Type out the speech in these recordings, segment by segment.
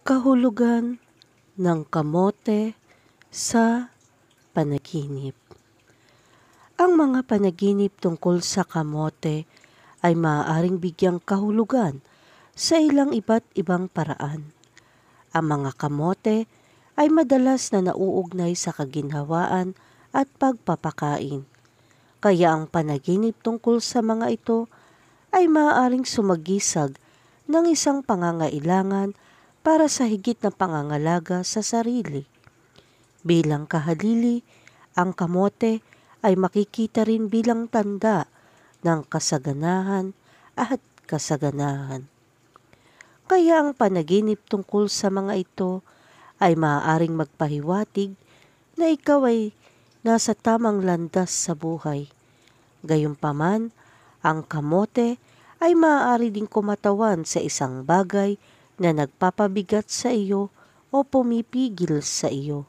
Kahulugan ng kamote sa panaginip. Ang mga panaginip tungkol sa kamote ay maaaring bigyang kahulugan sa ilang iba't ibang paraan. Ang mga kamote ay madalas na nauugnay sa kaginhawaan at pagpapakain. Kaya ang panaginip tungkol sa mga ito ay maaaring sumagisag ng isang pangangailangan para sa higit na pangangalaga sa sarili. Bilang kahalili, ang kamote ay makikita rin bilang tanda ng kasaganahan at kasaganahan. Kaya ang panaginip tungkol sa mga ito ay maaaring magpahiwatig na ikaw ay nasa tamang landas sa buhay. Gayunpaman, ang kamote ay maaari ding kumatawan sa isang bagay na nagpapabigat sa iyo o pumipigil sa iyo.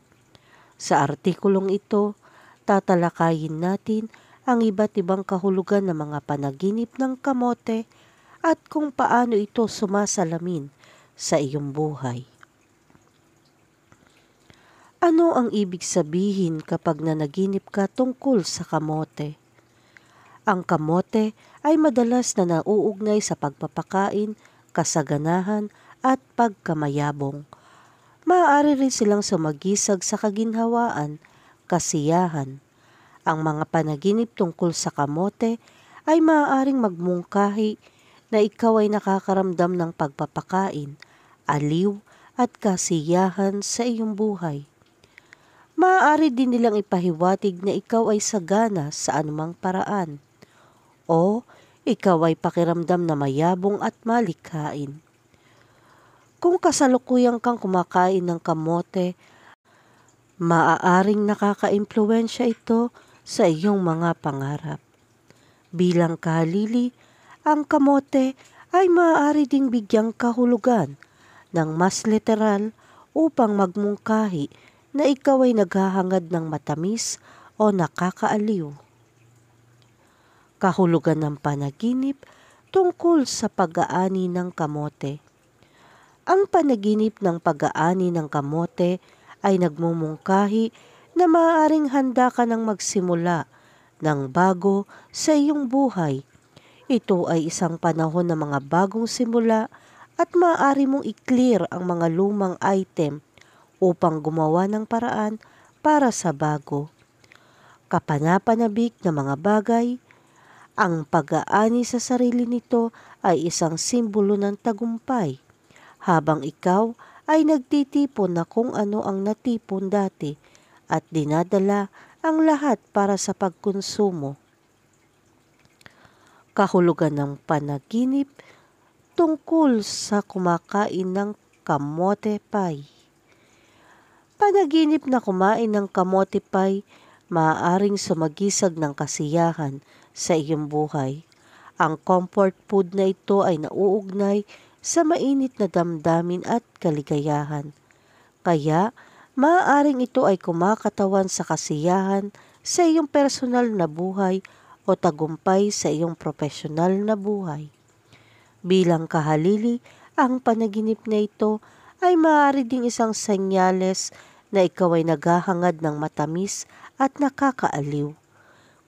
Sa artikulong ito, tatalakayin natin ang iba't ibang kahulugan ng mga panaginip ng kamote at kung paano ito sumasalamin sa iyong buhay. Ano ang ibig sabihin kapag nanaginip ka tungkol sa kamote? Ang kamote ay madalas na nauugnay sa pagpapakain, kasaganahan at pagkamayabong. Maaari rin silang sumagisag sa kaginhawaan, kasiyahan. Ang mga panaginip tungkol sa kamote ay maaaring magmungkahi na ikaw ay nakakaramdam ng pagpapakain, aliw at kasiyahan sa iyong buhay. Maaari din nilang ipahiwatig na ikaw ay sagana sa anumang paraan. O ikaw ay pakiramdam na mayabong at malikhain. Kung kasalukuyang kang kumakain ng kamote, maaaring nakaka nakakaimpluensya ito sa iyong mga pangarap. Bilang kahalili, ang kamote ay maaari ding bigyang kahulugan ng mas literal upang magmungkahi na ikaw ay naghahangad ng matamis o nakakaaliw. Kahulugan ng panaginip tungkol sa pag-aani ng kamote ang panaginip ng pag-aani ng kamote ay nagmumungkahi na maaaring handa ka ng magsimula ng bago sa iyong buhay. Ito ay isang panahon ng mga bagong simula at maaari mong i-clear ang mga lumang item upang gumawa ng paraan para sa bago. Kapanapanabik ng mga bagay, ang pag-aani sa sarili nito ay isang simbolo ng tagumpay habang ikaw ay nagtitipon na kung ano ang natipon dati at dinadala ang lahat para sa pagkonsumo. Kahulugan ng panaginip tungkol sa kumakain ng kamote pie. Panaginip na kumain ng kamote pie, maaaring sumagisag ng kasiyahan sa iyong buhay. Ang comfort food na ito ay nauugnay sa mainit na damdamin at kaligayahan. Kaya, maaaring ito ay kumakatawan sa kasiyahan sa iyong personal na buhay o tagumpay sa iyong profesional na buhay. Bilang kahalili, ang panaginip na ito ay maaari ding isang senyales na ikaw ay naghahangad ng matamis at nakakaaliw.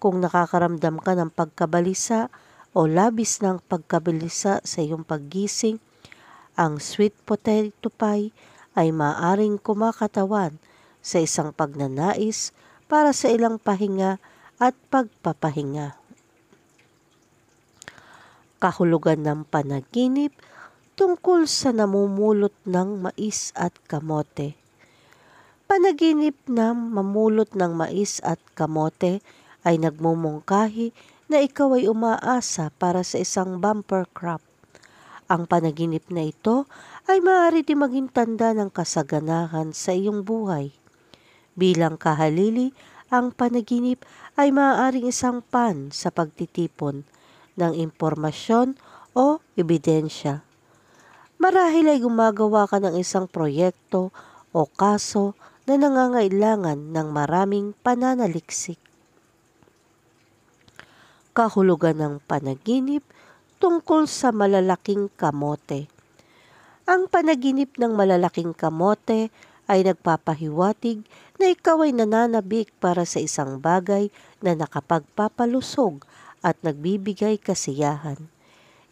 Kung nakakaramdam ka ng pagkabalisa, o labis ng pagkabilisa sa iyong paggising, ang sweet potato pie ay maaring kumakatawan sa isang pagnanais para sa ilang pahinga at pagpapahinga. Kahulugan ng panaginip tungkol sa namumulot ng mais at kamote. Panaginip na mamulot ng mais at kamote ay nagmumungkahi na ikaw ay umaasa para sa isang bumper crop. Ang panaginip na ito ay maaari din maging tanda ng kasaganahan sa iyong buhay. Bilang kahalili, ang panaginip ay maaaring isang pan sa pagtitipon ng impormasyon o ebidensya. Marahil ay gumagawa ka ng isang proyekto o kaso na nangangailangan ng maraming pananaliksik kahulugan ng panaginip tungkol sa malalaking kamote. Ang panaginip ng malalaking kamote ay nagpapahiwatig na ikaw ay nananabik para sa isang bagay na nakapagpapalusog at nagbibigay kasiyahan.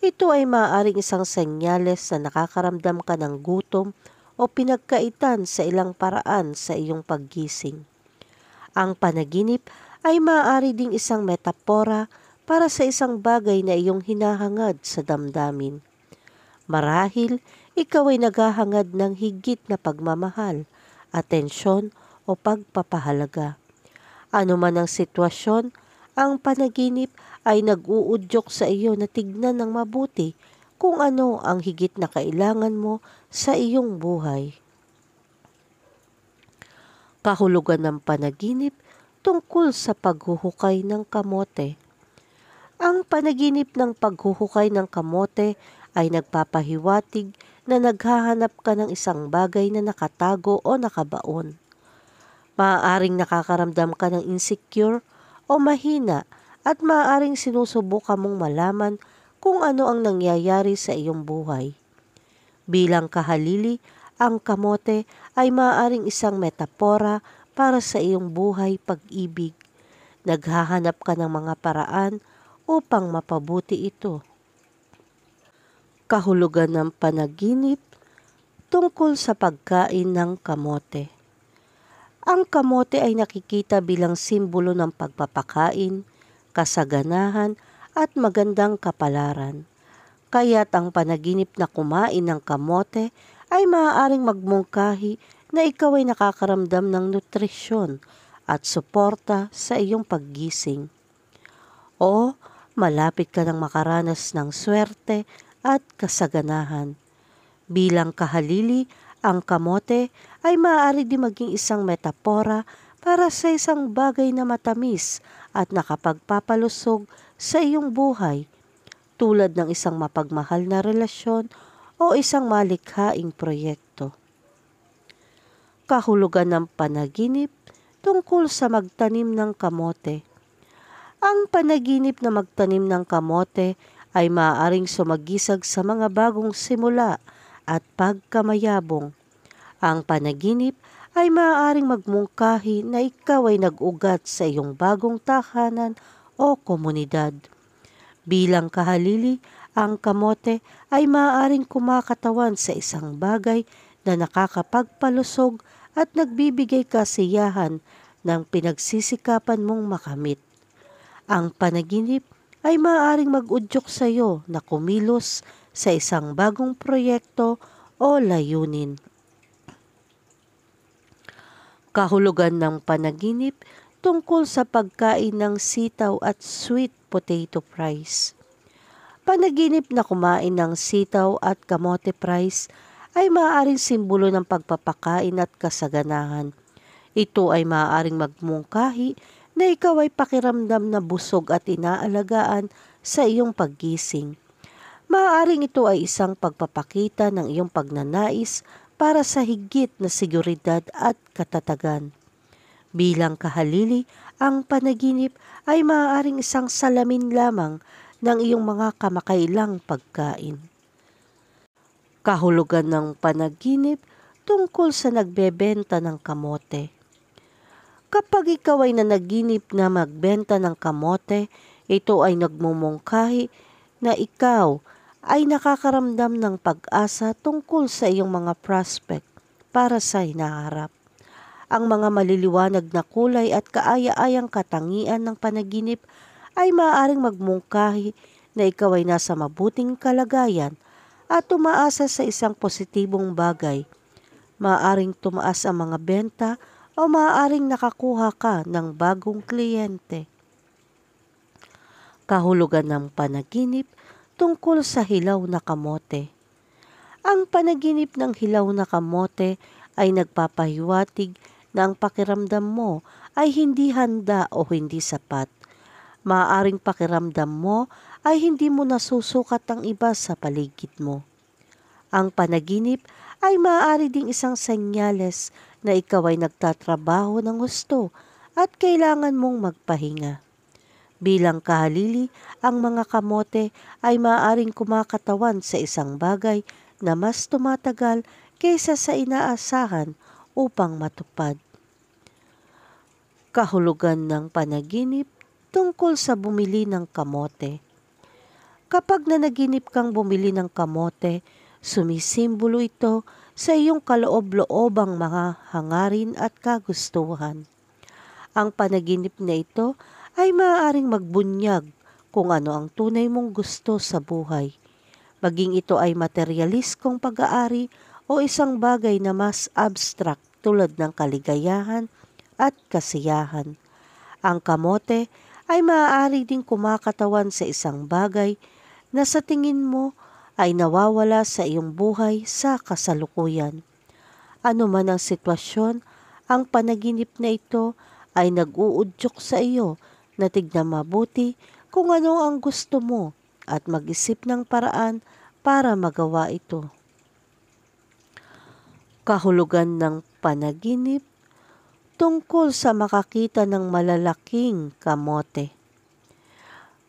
Ito ay maaaring isang senyales na nakakaramdam ka ng gutom o pinagkaitan sa ilang paraan sa iyong paggising. Ang panaginip ay maaari ding isang metapora para sa isang bagay na iyong hinahangad sa damdamin. Marahil, ikaw ay naghahangad ng higit na pagmamahal, atensyon o pagpapahalaga. Ano man ang sitwasyon, ang panaginip ay nag-uudyok sa iyo na tignan ng mabuti kung ano ang higit na kailangan mo sa iyong buhay. Kahulugan ng panaginip tungkol sa paghuhukay ng kamote. Ang panaginip ng paghuhukay ng kamote ay nagpapahiwatig na naghahanap ka ng isang bagay na nakatago o nakabaon. Maaaring nakakaramdam ka ng insecure o mahina at maaaring sinusubukan mong malaman kung ano ang nangyayari sa iyong buhay. Bilang kahalili, ang kamote ay maaaring isang metapora para sa iyong buhay pag-ibig. Naghahanap ka ng mga paraan upang mapabuti ito. Kahulugan ng panaginip tungkol sa pagkain ng kamote. Ang kamote ay nakikita bilang simbolo ng pagpapakain, kasaganahan at magandang kapalaran. Kaya't ang panaginip na kumain ng kamote ay maaaring magmungkahi na ikaw ay nakakaramdam ng nutrisyon at suporta sa iyong paggising. O malapit ka ng makaranas ng swerte at kasaganahan. Bilang kahalili, ang kamote ay maaari din maging isang metapora para sa isang bagay na matamis at nakapagpapalusog sa iyong buhay, tulad ng isang mapagmahal na relasyon o isang malikhaing proyekto. Kahulugan ng panaginip tungkol sa magtanim ng kamote – ang panaginip na magtanim ng kamote ay maaaring sumagisag sa mga bagong simula at pagkamayabong. Ang panaginip ay maaaring magmungkahi na ikaw ay nag-ugat sa iyong bagong tahanan o komunidad. Bilang kahalili, ang kamote ay maaaring kumakatawan sa isang bagay na nakakapagpalusog at nagbibigay kasiyahan ng pinagsisikapan mong makamit. Ang panaginip ay maaaring magudyok sa iyo na kumilos sa isang bagong proyekto o layunin. Kahulugan ng panaginip tungkol sa pagkain ng sitaw at sweet potato fries. Panaginip na kumain ng sitaw at kamote fries ay maaaring simbolo ng pagpapakain at kasaganahan. Ito ay maaaring magmungkahi na ikaw ay pakiramdam na busog at inaalagaan sa iyong paggising. Maaaring ito ay isang pagpapakita ng iyong pagnanais para sa higit na seguridad at katatagan. Bilang kahalili, ang panaginip ay maaaring isang salamin lamang ng iyong mga kamakailang pagkain. Kahulugan ng panaginip tungkol sa nagbebenta ng kamote. Kapag ikaw ay nanaginip na magbenta ng kamote, ito ay nagmumungkahi na ikaw ay nakakaramdam ng pag-asa tungkol sa iyong mga prospect para sa hinaharap. Ang mga maliliwanag na kulay at kaaya-ayang katangian ng panaginip ay maaaring magmungkahi na ikaw ay nasa mabuting kalagayan at tumaasa sa isang positibong bagay. Maaring tumaas ang mga benta o maaaring nakakuha ka ng bagong kliyente. Kahulugan ng panaginip tungkol sa hilaw na kamote. Ang panaginip ng hilaw na kamote ay nagpapahiwatig na ang pakiramdam mo ay hindi handa o hindi sapat. Maaaring pakiramdam mo ay hindi mo nasusukat ang iba sa paligid mo. Ang panaginip ay maaari ding isang senyales na ikaw ay nagtatrabaho ng gusto at kailangan mong magpahinga. Bilang kahalili, ang mga kamote ay maaaring kumakatawan sa isang bagay na mas tumatagal kaysa sa inaasahan upang matupad. Kahulugan ng panaginip tungkol sa bumili ng kamote. Kapag nanaginip kang bumili ng kamote, sumisimbolo ito sa iyong kaloob-loobang mga hangarin at kagustuhan. Ang panaginip na ito ay maaaring magbunyag kung ano ang tunay mong gusto sa buhay. Maging ito ay materialis kong pag-aari o isang bagay na mas abstract tulad ng kaligayahan at kasiyahan. Ang kamote ay maaari ding kumakatawan sa isang bagay na sa tingin mo ay nawawala sa iyong buhay sa kasalukuyan. Ano man ang sitwasyon, ang panaginip na ito ay nag-uudyok sa iyo na tignan mabuti kung ano ang gusto mo at mag-isip ng paraan para magawa ito. Kahulugan ng panaginip tungkol sa makakita ng malalaking kamote.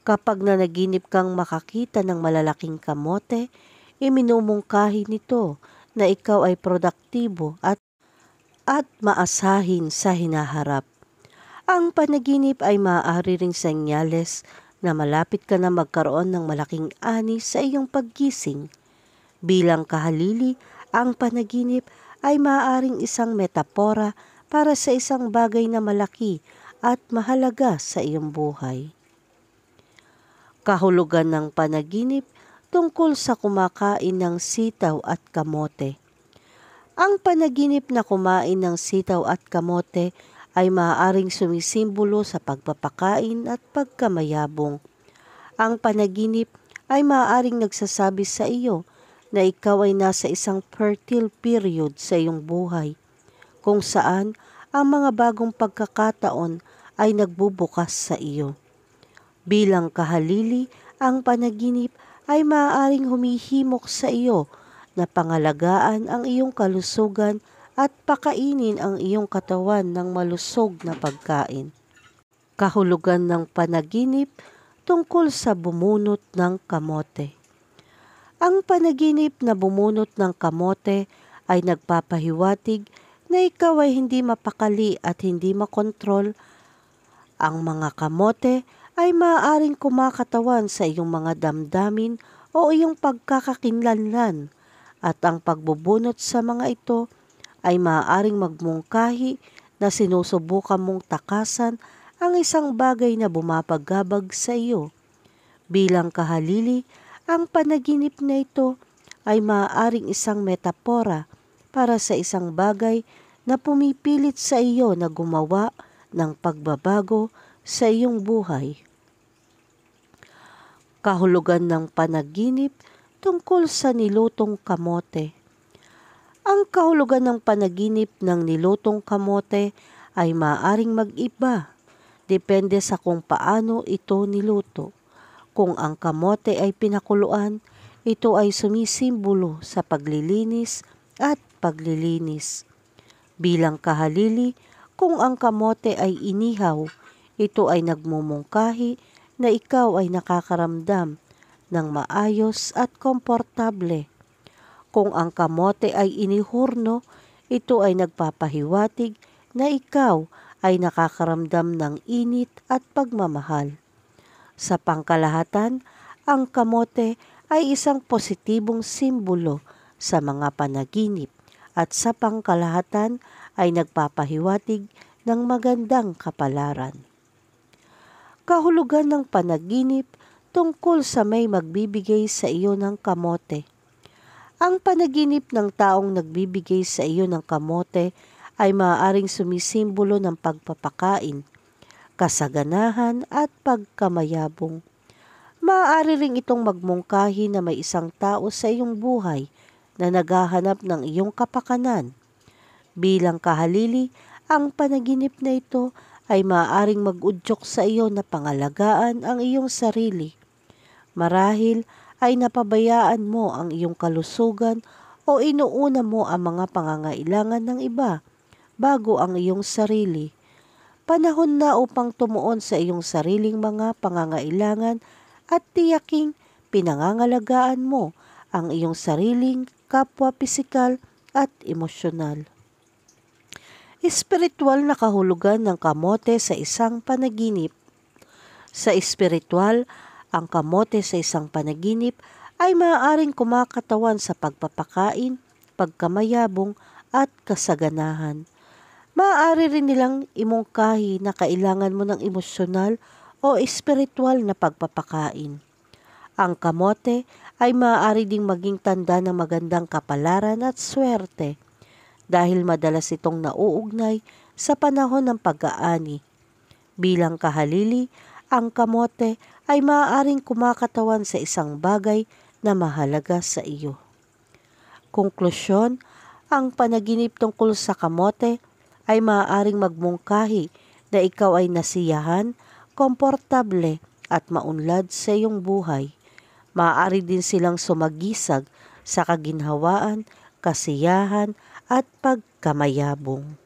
Kapag nanaginip kang makakita ng malalaking kamote, iminumungkahi nito na ikaw ay produktibo at at maasahin sa hinaharap. Ang panaginip ay maaari ring senyales na malapit ka na magkaroon ng malaking ani sa iyong paggising. Bilang kahalili, ang panaginip ay maaaring isang metapora para sa isang bagay na malaki at mahalaga sa iyong buhay kahulugan ng panaginip tungkol sa kumakain ng sitaw at kamote. Ang panaginip na kumain ng sitaw at kamote ay maaaring sumisimbolo sa pagpapakain at pagkamayabong. Ang panaginip ay maaaring nagsasabi sa iyo na ikaw ay nasa isang fertile period sa iyong buhay, kung saan ang mga bagong pagkakataon ay nagbubukas sa iyo. Bilang kahalili, ang panaginip ay maaaring humihimok sa iyo na pangalagaan ang iyong kalusugan at pakainin ang iyong katawan ng malusog na pagkain. Kahulugan ng panaginip tungkol sa bumunot ng kamote. Ang panaginip na bumunot ng kamote ay nagpapahiwatig na ikaw ay hindi mapakali at hindi makontrol ang mga kamote ay maaaring kumakatawan sa iyong mga damdamin o iyong pagkakakinlanlan at ang pagbubunot sa mga ito ay maaaring magmungkahi na sinusubukan mong takasan ang isang bagay na bumapagabag sa iyo. Bilang kahalili, ang panaginip na ito ay maaaring isang metapora para sa isang bagay na pumipilit sa iyo na gumawa ng pagbabago sa iyong buhay. Kahulugan ng panaginip tungkol sa nilutong kamote. Ang kahulugan ng panaginip ng nilutong kamote ay maaring mag-iba depende sa kung paano ito niluto. Kung ang kamote ay pinakuluan, ito ay sumisimbolo sa paglilinis at paglilinis. Bilang kahalili, kung ang kamote ay inihaw, ito ay nagmumungkahi na ikaw ay nakakaramdam ng maayos at komportable. Kung ang kamote ay inihurno, ito ay nagpapahiwatig na ikaw ay nakakaramdam ng init at pagmamahal. Sa pangkalahatan, ang kamote ay isang positibong simbolo sa mga panaginip at sa pangkalahatan ay nagpapahiwatig ng magandang kapalaran kahulugan ng panaginip tungkol sa may magbibigay sa iyo ng kamote. Ang panaginip ng taong nagbibigay sa iyo ng kamote ay maaaring sumisimbolo ng pagpapakain, kasaganahan at pagkamayabong. Maaari ring itong magmungkahi na may isang tao sa iyong buhay na naghahanap ng iyong kapakanan. Bilang kahalili, ang panaginip na ito ay maaaring magudyok sa iyo na pangalagaan ang iyong sarili. Marahil ay napabayaan mo ang iyong kalusugan o inuuna mo ang mga pangangailangan ng iba bago ang iyong sarili. Panahon na upang tumuon sa iyong sariling mga pangangailangan at tiyaking pinangangalagaan mo ang iyong sariling kapwa pisikal at emosyonal espiritual na kahulugan ng kamote sa isang panaginip. Sa espiritual, ang kamote sa isang panaginip ay maaaring kumakatawan sa pagpapakain, pagkamayabong at kasaganahan. Maaari rin nilang imungkahi na kailangan mo ng emosyonal o espiritual na pagpapakain. Ang kamote ay maaari ding maging tanda ng magandang kapalaran at swerte dahil madalas itong nauugnay sa panahon ng pag-aani. Bilang kahalili, ang kamote ay maaaring kumakatawan sa isang bagay na mahalaga sa iyo. Konklusyon, ang panaginip tungkol sa kamote ay maaaring magmungkahi na ikaw ay nasiyahan, komportable at maunlad sa iyong buhay. Maaari din silang sumagisag sa kaginhawaan, kasiyahan at pagkamayabong.